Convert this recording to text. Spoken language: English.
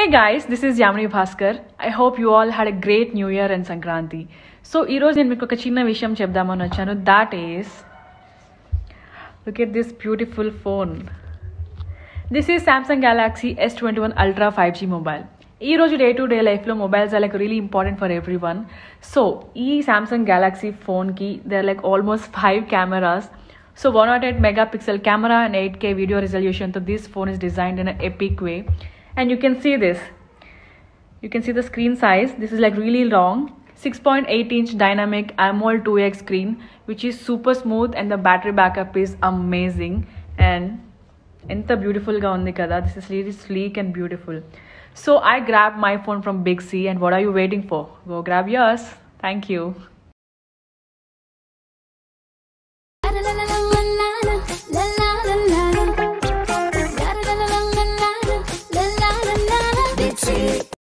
Hey guys, this is Yamini Bhaskar. I hope you all had a great New Year and Sankranti. So, Eros and Miko Kachina Visham Chebdamana Chanu, that is. Look at this beautiful phone. This is Samsung Galaxy S21 Ultra 5G mobile. ఈ రోజు day to day లైఫ్లో mobiles are like really important for every one so ఈ Samsung Galaxy ఫోన్కి they are like almost five cameras so one not eight megapixel camera and eight K video రిజల్యూషన్తో this phone is designed in epic way and you can see this you can see the screen size this is like really long 6.8 inch dynamic amoled 2x screen which is super smooth and the battery backup is amazing and in the beautiful kada. this is really sleek and beautiful so i grabbed my phone from big c and what are you waiting for go grab yours thank you